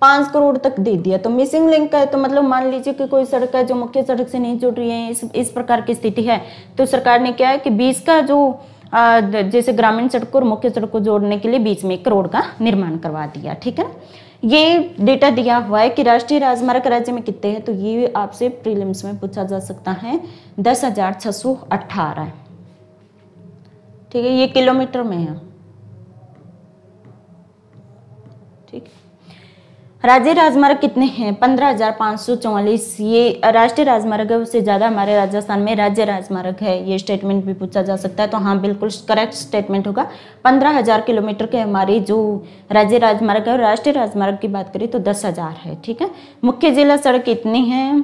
पांच करोड़ तक दे दिया तो मिसिंग लिंक का है तो मतलब मान लीजिए कि कोई सड़क है जो मुख्य सड़क से नहीं जुड़ रही है इस इस प्रकार की स्थिति है तो सरकार ने क्या है कि बीस का जो जैसे ग्रामीण सड़क और मुख्य सड़क को जोड़ने के लिए बीच में करोड़ का निर्माण करवा दिया ठीक है ये डेटा दिया हुआ है कि राष्ट्रीय राजमार्ग राज्य में कितने हैं तो ये आपसे प्रीलिम्स में पूछा जा सकता है दस हजार छह सौ अठारह ठीक है ये किलोमीटर में है राज्य राजमार्ग कितने हैं पंद्रह हजार पाँच सौ चौवालीस ये राष्ट्रीय राजमार्ग से ज़्यादा हमारे राजस्थान में राज्य राजमार्ग है ये स्टेटमेंट भी पूछा जा सकता है तो हाँ बिल्कुल करेक्ट स्टेटमेंट होगा पंद्रह हजार किलोमीटर के हमारे जो राज्य राजमार्ग है और राष्ट्रीय राजमार्ग की बात करें तो दस हजार है ठीक है मुख्य जिला सड़क कितनी है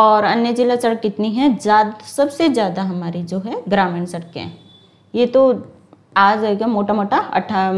और अन्य जिला सड़क कितनी है ज़्यादा सबसे ज़्यादा हमारी जो है ग्रामीण सड़कें ये तो आ जाएगा मोटा मोटा अट्ठा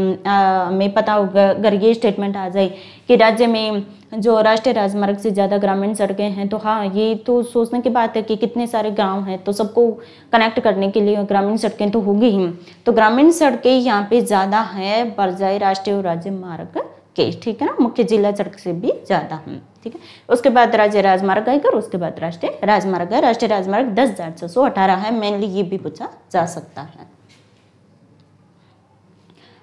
में पता होगा ये स्टेटमेंट आ जाए कि राज्य में जो राष्ट्रीय राजमार्ग से ज़्यादा ग्रामीण सड़कें हैं तो हाँ ये तो सोचने की बात है कि कितने सारे गांव हैं तो सबको कनेक्ट करने के लिए ग्रामीण सड़कें तो होगी ही तो ग्रामीण सड़कें यहाँ पे ज़्यादा है बरजाई राष्ट्रीय और राज्य मार्ग के ठीक है ना मुख्य जिला सड़क से भी ज़्यादा हैं ठीक है उसके बाद राज्य राजमार्ग आएगा उसके बाद राष्ट्रीय राजमार्ग है राष्ट्रीय राजमार्ग दस हज़ार सौ अठारह है मेनली ये भी पूछा जा सकता है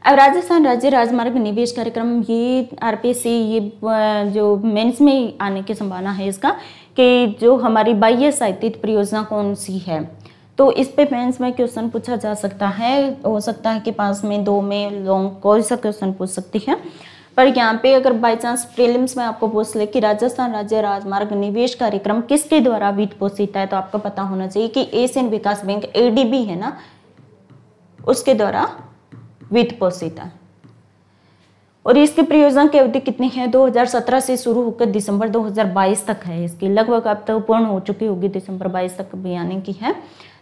अब राजस्थान राज्य राजमार्ग निवेश कार्यक्रम ये आरपीसी ये जो मेंस में आने की संभावना है इसका कि जो हमारी बाह्य साहित्य परियोजना कौन सी है तो इस पे मेंस में क्वेश्चन पूछा जा सकता है हो सकता है कि पास में दो में लॉन्ग कौन सा क्वेश्चन पूछ सकती है पर यहाँ पे अगर बाय चांस प्रीलिम्स में आपको पूछ ले कि राजस्थान राज्य राजमार्ग निवेश कार्यक्रम किसके द्वारा वित्त पोषित है तो आपको पता होना चाहिए कि एशियन विकास बैंक एडीबी है ना उसके द्वारा विद पोसिता और इसकी परियोजना की अवधि कितनी है 2017 से शुरू होकर दिसंबर 2022 तक है इसकी लगभग अब तक तो पूर्ण हो चुकी होगी दिसंबर 22 तक भी आने की है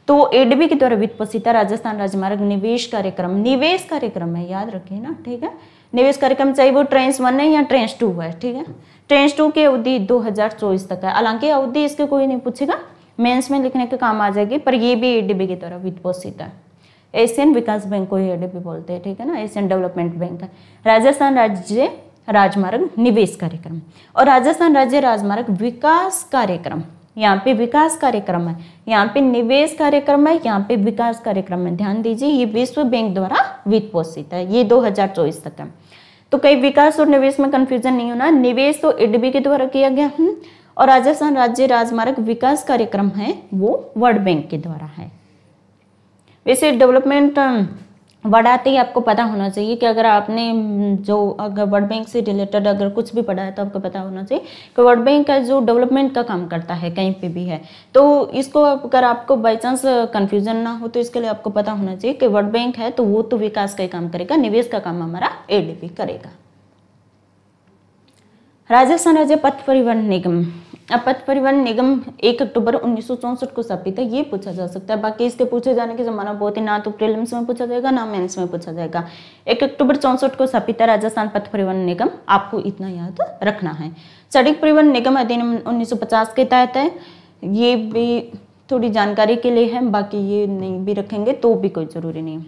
तो एडीबी के द्वारा वित्त पोषिता राजस्थान राजमार्ग निवेश कार्यक्रम निवेश कार्यक्रम है याद रखिए ना ठीक है निवेश कार्यक्रम चाहे वो ट्रेंस वन है या ट्रेंस टू है ठीक है ट्रेंस टू की अवधि दो तक है हालांकि अवधि इसके कोई नहीं पूछेगा मेन्स में लिखने का काम आ जाएगी पर ये भी एडीबी के द्वारा वित्त है एशियन विकास बैंक को एडीबी बोलते हैं ठीक है ना एशियन डेवलपमेंट बैंक है राजस्थान राज्य राजमार्ग निवेश कार्यक्रम और राजस्थान राज्य राजमार्ग विकास कार्यक्रम यहाँ पे विकास कार्यक्रम है यहाँ पे निवेश कार्यक्रम है यहाँ पे विकास कार्यक्रम है ध्यान दीजिए ये विश्व बैंक द्वारा वित्त पोषित है ये 2024 तक है तो कई विकास और निवेश में कंफ्यूजन नहीं होना निवेश तो इडबी के द्वारा किया गया है हम्म। और राजस्थान राज्य राजमार्ग विकास कार्यक्रम है वो वर्ल्ड बैंक के द्वारा है वैसे डेवलपमेंट बढ़ाते ही आपको पता होना चाहिए कि अगर आपने जो अगर वर्ल्ड बैंक से रिलेटेड अगर कुछ भी पढ़ा है तो आपको पता होना चाहिए कि वर्ल्ड बैंक का जो डेवलपमेंट का काम करता है कहीं पे भी है तो इसको अगर आपको बाई चांस कन्फ्यूजन ना हो तो इसके लिए आपको पता होना चाहिए कि वर्ल्ड बैंक है तो वो तो विकास का ही काम करेगा निवेश का काम हमारा ए करेगा राजस्थान राज्य पथ परिवहन निगम पथ परिवहन निगम एक अक्टूबर उन्नीस को स्थापित है ये पूछा जा सकता है बाकी इसके पूछे जाने के जमाना बहुत ही ना तो प्रिलिम्स में पूछा जाएगा ना मेंस में पूछा जाएगा एक अक्टूबर चौंसठ को स्थापित है राजस्थान पथ परिवहन निगम आपको इतना याद रखना है सड़क परिवहन निगम अधिनियम उन्नीस के तहत है ये भी थोड़ी जानकारी के लिए है बाकी ये नहीं भी रखेंगे तो भी कोई जरूरी नहीं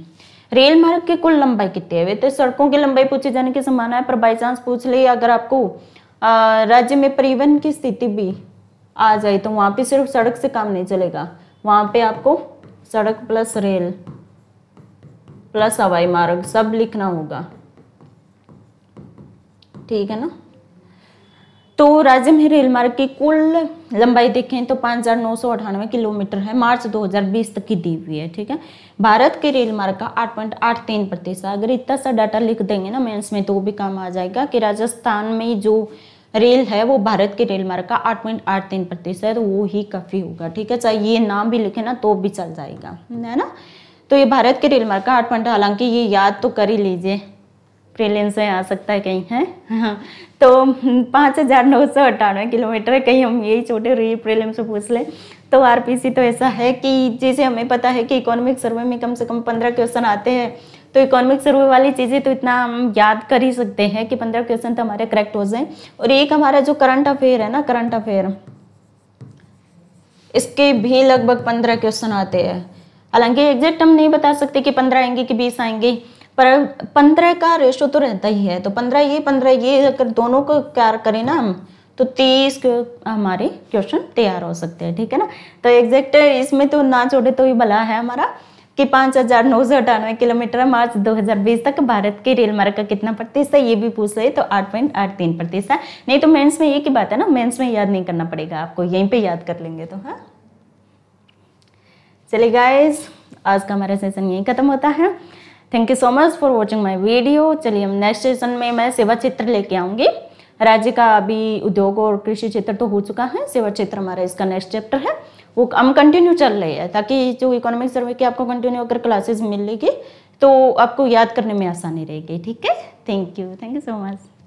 रेल मार्ग की कुल लंबाई कितनी है वे तो सड़कों की लंबाई पूछे जाने की संभावना है पर बाई चांस पूछ ले अगर आपको राज्य में परिवहन की स्थिति भी आ जाए तो वहाँ पे सिर्फ सड़क से काम नहीं चलेगा वहाँ पे आपको सड़क प्लस रेल प्लस हवाई मार्ग सब लिखना होगा ठीक है ना तो राज्य में रेल मार्ग की कुल लंबाई देखें तो पाँच हज़ार नौ सौ अठानवे किलोमीटर है मार्च 2020 तक की दी हुई है ठीक है भारत के रेल मार्ग का 8.83 प्रतिशत अगर इतना सा डाटा लिख देंगे ना मेंस में तो भी काम आ जाएगा कि राजस्थान में जो रेल है वो भारत के रेल मार्ग का आठ पॉइंट आठ तीन प्रतिशत वो ही काफ़ी होगा ठीक है चाहे ये नाम भी लिखे ना तो भी चल जाएगा है ना तो ये भारत के रेल मार्ग का आठ पॉइंट हालांकि ये याद तो कर ही लीजिए प्रिलिम से आ सकता है कहीं है हाँ, तो पाँच हज़ार नौ सौ अट्ठानवे किलोमीटर कहीं हम यही छोटे प्रेलियम से पूछ लें तो आरपीसी तो ऐसा है कि जैसे हमें पता है कि इकोनॉमिक सर्वे में कम से कम पंद्रह क्वेश्चन आते हैं तो इकोनॉमिक सर्वे वाली चीज़ें तो इतना हम याद कर ही सकते हैं कि पंद्रह क्वेश्चन तो हमारे करेक्ट हो जाएं और एक हमारा जो करंट अफेयर है ना करंट अफेयर इसके भी लगभग पंद्रह क्वेश्चन आते हैं हालांकि एग्जैक्ट हम नहीं बता सकते कि पंद्रह आएंगे कि बीस आएंगे पर पंद्रह का रेशो तो रहता ही है तो पंद्रह ये पंद्रह ये अगर दोनों को क्या करें ना हम तो तीस हमारे क्वेश्चन तैयार हो सकते हैं ठीक है ना तो एग्जैक्ट इसमें तो ना छोड़े तो ही भला है हमारा कि पाँच हज़ार नौ सौ अठानवे किलोमीटर मार्च 2020 तक भारत के रेल मार्ग का कितना प्रतिशत है ये भी पूछ रहे तो आठ पॉइंट आठ तीन प्रतिशत नहीं तो मेंस में ये की बात है ना मेंस में याद नहीं करना पड़ेगा आपको यहीं पे याद कर लेंगे तो हाँ चलिए गाइस आज का हमारा सेशन यहीं खत्म होता है thank you so much for watching my video चलिए हम नेक्स्ट सेशन में मैं सेवा चित्र लेके आऊँगी राज्य का अभी उद्योग और कृषि क्षेत्र तो हो चुका है सेवा क्षेत्र हमारा इसका नेक्स्ट चैप्टर है वो हम कंटिन्यू चल रहे हैं ताकि जो इकोनॉमिक सर्वे की आपको कंटिन्यू अगर क्लासेस मिलेगी तो आपको याद करने में आसानी रहेगी ठीक है thank you thank you so much